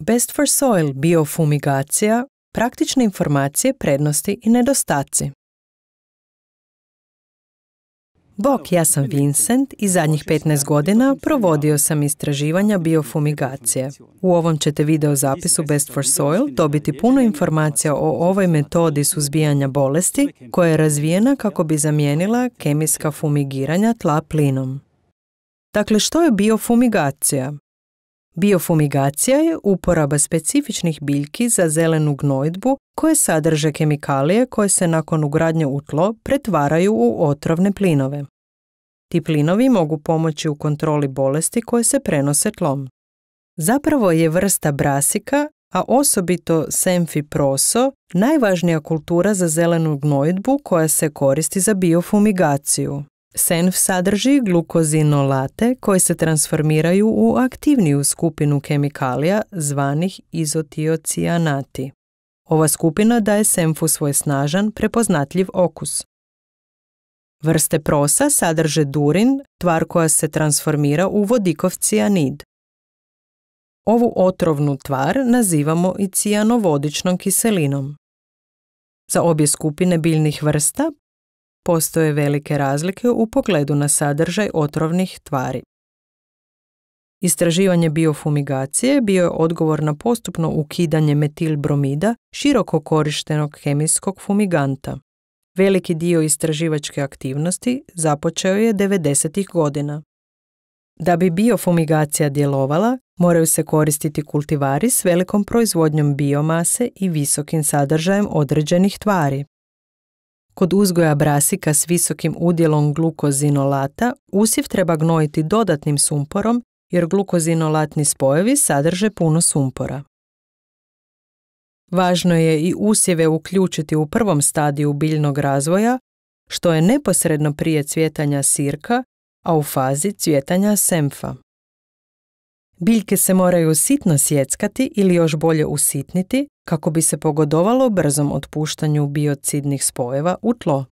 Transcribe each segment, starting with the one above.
Best for Soil biofumigacija, praktične informacije, prednosti i nedostaci. Bok, ja sam Vincent i zadnjih 15 godina provodio sam istraživanja biofumigacije. U ovom ćete video zapisu Best for Soil dobiti puno informacija o ovoj metodi suzbijanja bolesti koja je razvijena kako bi zamijenila kemijska fumigiranja tla plinom. Dakle, što je biofumigacija? Biofumigacija je uporaba specifičnih biljki za zelenu gnojdbu koje sadrže kemikalije koje se nakon ugradnje u tlo pretvaraju u otrovne plinove. Ti plinovi mogu pomoći u kontroli bolesti koje se prenose tlom. Zapravo je vrsta brasika, a osobito semfi proso, najvažnija kultura za zelenu gnojdbu koja se koristi za biofumigaciju. Senf sadrži glukozinolate koje se transformiraju u aktivniju skupinu kemikalija zvanih izotiocijanati. Ova skupina daje senfu svoj snažan, prepoznatljiv okus. Vrste prosa sadrže durin, tvar koja se transformira u vodikov cijanid. Ovu otrovnu tvar nazivamo i cijanovodičnom kiselinom. Za obje skupine biljnih vrsta Postoje velike razlike u pogledu na sadržaj otrovnih tvari. Istraživanje biofumigacije bio je odgovor na postupno ukidanje metilbromida, široko korištenog kemijskog fumiganta. Veliki dio istraživačke aktivnosti započeo je 90. godina. Da bi biofumigacija djelovala, moraju se koristiti kultivari s velikom proizvodnjom biomase i visokim sadržajem određenih tvari. Kod uzgoja brasika s visokim udjelom glukozinolata usjev treba gnojiti dodatnim sumporom jer glukozinolatni spojevi sadrže puno sumpora. Važno je i usjeve uključiti u prvom stadiju biljnog razvoja, što je neposredno prije cvjetanja sirka, a u fazi cvjetanja semfa. Biljke se moraju sitno sjeckati ili još bolje usitniti kako bi se pogodovalo brzom otpuštanju biocidnih spojeva u tlo.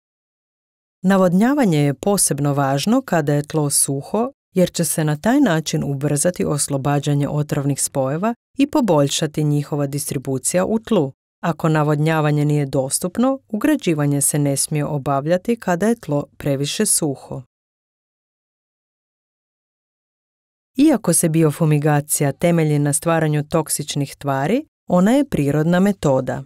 Navodnjavanje je posebno važno kada je tlo suho jer će se na taj način ubrzati oslobađanje otrovnih spojeva i poboljšati njihova distribucija u tlu. Ako navodnjavanje nije dostupno, ugrađivanje se ne smije obavljati kada je tlo previše suho. Iako se biofumigacija temelji na stvaranju toksičnih tvari, ona je prirodna metoda.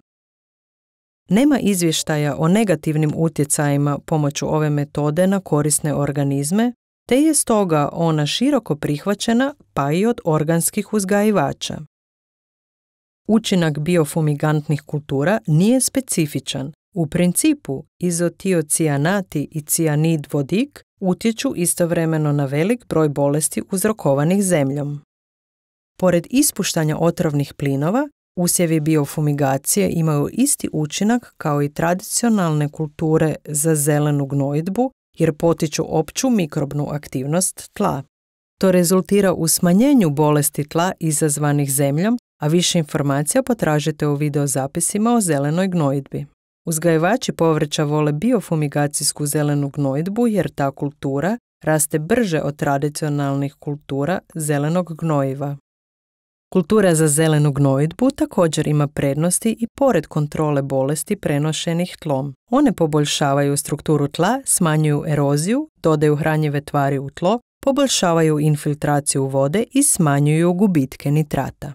Nema izvještaja o negativnim utjecajima pomoću ove metode na korisne organizme, te je stoga ona široko prihvaćena pa i od organskih uzgajivača. Učinak biofumigantnih kultura nije specifičan, u principu, izotiocijanati i cijanid vodik utječu istovremeno na velik broj bolesti uzrokovanih zemljom. Pored ispuštanja otrovnih plinova, usjevi biofumigacije imaju isti učinak kao i tradicionalne kulture za zelenu gnojidbu jer potiču opću mikrobnu aktivnost tla. To rezultira u smanjenju bolesti tla izazvanih zemljom, a više informacija potražite u videozapisima o zelenoj gnojidbi. Uzgajivači povrća vole biofumigacijsku zelenu gnojidbu jer ta kultura raste brže od tradicionalnih kultura zelenog gnojiva. Kultura za zelenu gnojidbu također ima prednosti i pored kontrole bolesti prenošenih tlom. One poboljšavaju strukturu tla, smanjuju eroziju, dodaju hranjive tvari u tlo, poboljšavaju infiltraciju vode i smanjuju gubitke nitrata.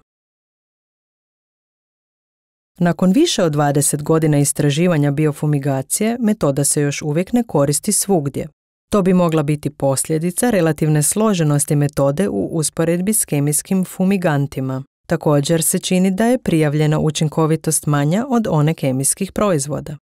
Nakon više od 20 godina istraživanja biofumigacije, metoda se još uvijek ne koristi svugdje. To bi mogla biti posljedica relativne složenosti metode u usporedbi s kemijskim fumigantima. Također se čini da je prijavljena učinkovitost manja od one kemijskih proizvoda.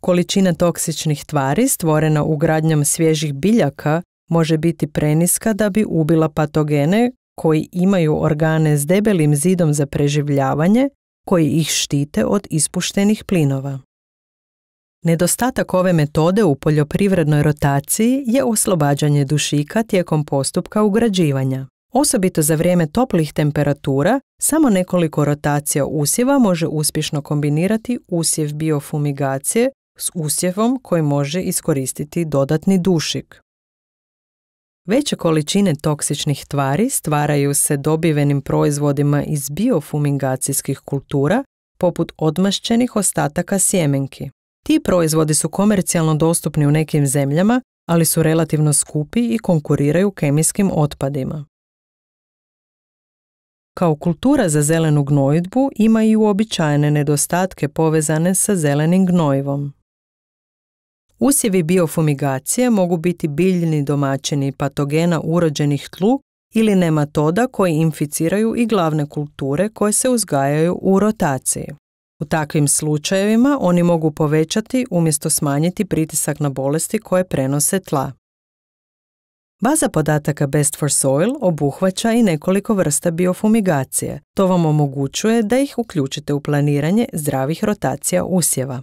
Količina toksičnih tvari stvorena ugradnjom svježih biljaka može biti preniska da bi ubila patogene koji imaju organe s debelim zidom za preživljavanje koji ih štite od ispuštenih plinova. Nedostatak ove metode u poljoprivrednoj rotaciji je oslobađanje dušika tijekom postupka ugrađivanja. Osobito za vrijeme toplih temperatura, samo nekoliko rotacija usjeva može uspješno kombinirati usjev biofumigacije s usjevom koji može iskoristiti dodatni dušik. Veće količine toksičnih tvari stvaraju se dobivenim proizvodima iz biofumingacijskih kultura, poput odmašćenih ostataka sjemenki. Ti proizvodi su komercijalno dostupni u nekim zemljama, ali su relativno skupi i konkuriraju kemijskim otpadima. Kao kultura za zelenu gnojidbu ima i uobičajene nedostatke povezane sa zelenim gnojivom. Usjevi biofumigacije mogu biti biljni domaćini patogena urođenih tlu ili nematoda koji inficiraju i glavne kulture koje se uzgajaju u rotaciji. U takvim slučajevima oni mogu povećati umjesto smanjiti pritisak na bolesti koje prenose tla. Baza podataka Best for Soil obuhvaća i nekoliko vrsta biofumigacije. To vam omogućuje da ih uključite u planiranje zdravih rotacija usjeva.